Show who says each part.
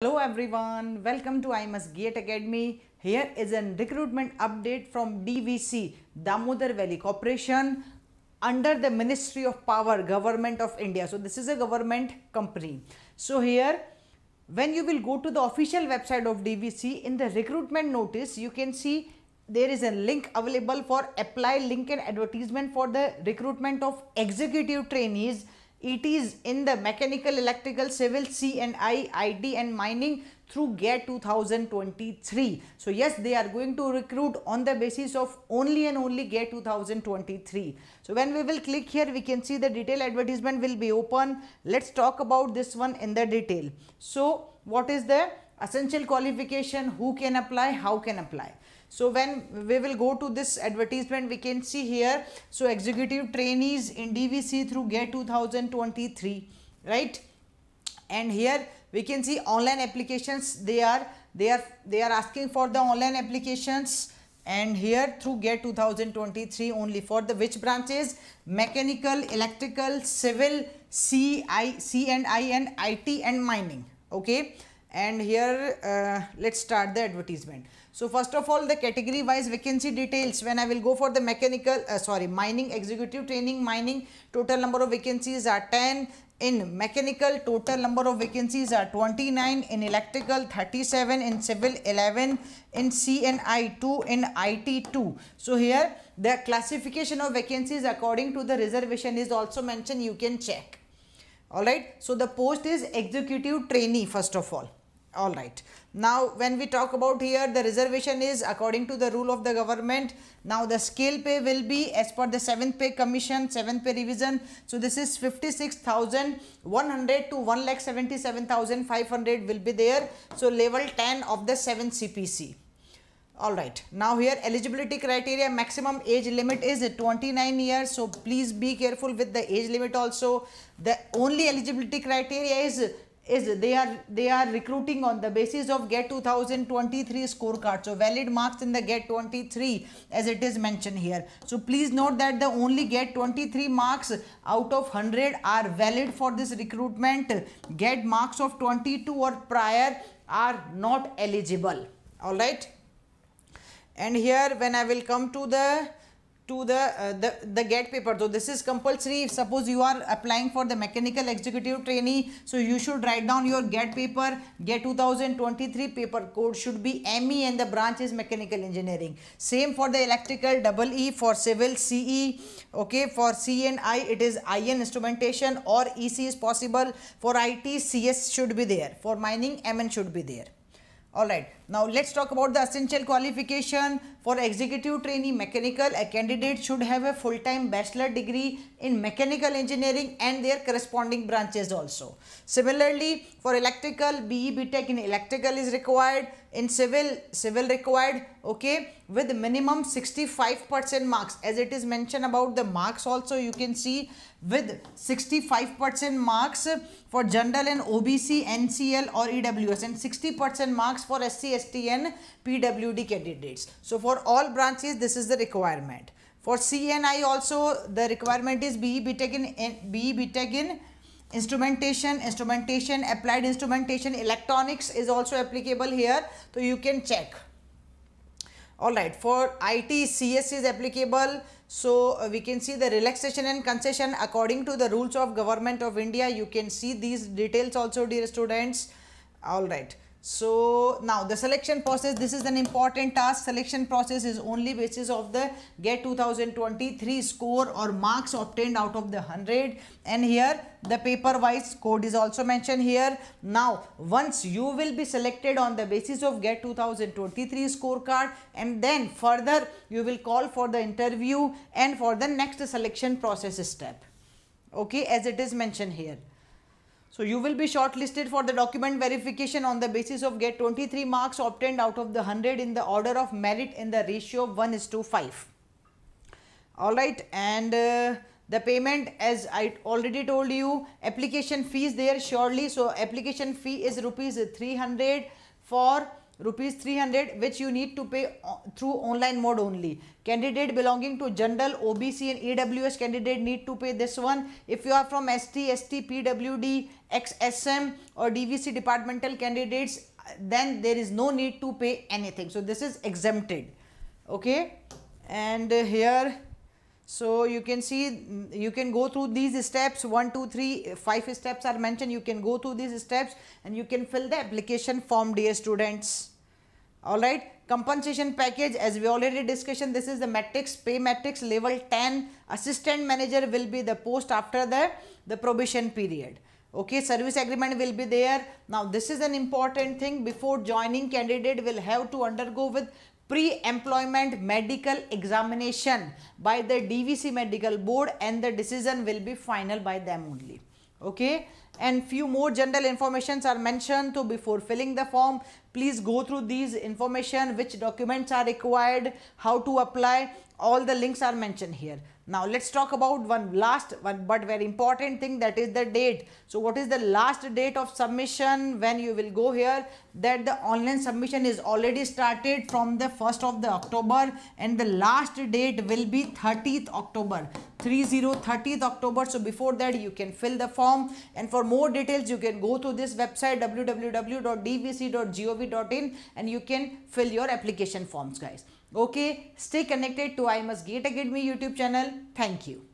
Speaker 1: Hello everyone, welcome to IMS Gate Academy. Here is a recruitment update from DVC, Damodar Valley Corporation under the Ministry of Power, Government of India. So this is a government company. So here, when you will go to the official website of DVC, in the recruitment notice, you can see there is a link available for apply link and advertisement for the recruitment of executive trainees it is in the mechanical, electrical, civil, C&I, ID and mining through GAT 2023. So yes, they are going to recruit on the basis of only and only GAT 2023. So when we will click here, we can see the detail advertisement will be open. Let's talk about this one in the detail. So what is there? essential qualification who can apply how can apply so when we will go to this advertisement we can see here so executive trainees in dvc through get 2023 right and here we can see online applications they are they are they are asking for the online applications and here through get 2023 only for the which branches mechanical electrical civil c i c and i and it and mining okay and here uh, let's start the advertisement. So first of all the category wise vacancy details when I will go for the mechanical uh, sorry mining executive training mining total number of vacancies are 10 in mechanical total number of vacancies are 29 in electrical 37 in civil 11 in CNI 2 in IT 2. So here the classification of vacancies according to the reservation is also mentioned you can check. Alright, so the post is executive trainee first of all all right now when we talk about here the reservation is according to the rule of the government now the scale pay will be as per the seventh pay commission seventh pay revision so this is 56100 to 177500 will be there so level 10 of the 7 cpc all right now here eligibility criteria maximum age limit is 29 years so please be careful with the age limit also the only eligibility criteria is is they are they are recruiting on the basis of get 2023 scorecard so valid marks in the get 23 as it is mentioned here so please note that the only get 23 marks out of 100 are valid for this recruitment get marks of 22 or prior are not eligible all right and here when i will come to the to the, uh, the, the get paper. So this is compulsory. If suppose you are applying for the mechanical executive trainee, so you should write down your get paper, get 2023 paper code should be ME and the branch is mechanical engineering. Same for the electrical double E for civil CE. Okay, for CNI it is IN instrumentation or EC is possible. For IT CS should be there. For mining MN should be there. All right. Now let's talk about the essential qualification for executive trainee mechanical. A candidate should have a full-time bachelor degree in mechanical engineering and their corresponding branches also. Similarly, for electrical, BE BTEC in electrical is required in civil civil required okay with minimum 65 percent marks as it is mentioned about the marks also you can see with 65 percent marks for general and obc ncl or ews and 60 percent marks for sc st and pwd candidates so for all branches this is the requirement for cni also the requirement is be be taken B be taken instrumentation instrumentation applied instrumentation electronics is also applicable here so you can check all right for it cs is applicable so uh, we can see the relaxation and concession according to the rules of government of india you can see these details also dear students all right so now the selection process, this is an important task. Selection process is only basis of the get 2023 score or marks obtained out of the 100. And here the paper wise code is also mentioned here. Now once you will be selected on the basis of get 2023 scorecard and then further you will call for the interview and for the next selection process step. Okay, as it is mentioned here. So you will be shortlisted for the document verification on the basis of get 23 marks obtained out of the 100 in the order of merit in the ratio 1 is to 5. Alright and uh, the payment as I already told you application fees there surely so application fee is rupees 300 for rupees 300 which you need to pay uh, through online mode only candidate belonging to general obc and ews candidate need to pay this one if you are from st st pwd xsm or dvc departmental candidates then there is no need to pay anything so this is exempted okay and here so, you can see mm, you can go through these steps One, two, three, five steps are mentioned. You can go through these steps and you can fill the application form dear students. Alright, compensation package as we already discussed this is the matrix pay matrix level 10 assistant manager will be the post after the, the probation period. Okay, service agreement will be there. Now this is an important thing before joining candidate will have to undergo with pre-employment medical examination by the DVC medical board and the decision will be final by them only. Okay and few more general informations are mentioned so before filling the form please go through these information which documents are required how to apply all the links are mentioned here now let's talk about one last one but very important thing that is the date. So what is the last date of submission when you will go here that the online submission is already started from the 1st of the October and the last date will be 30th October. 30 30th October. So before that you can fill the form and for more details you can go to this website www.dvc.gov.in and you can fill your application forms guys. Okay, stay connected to I Must Gate Academy YouTube channel. Thank you.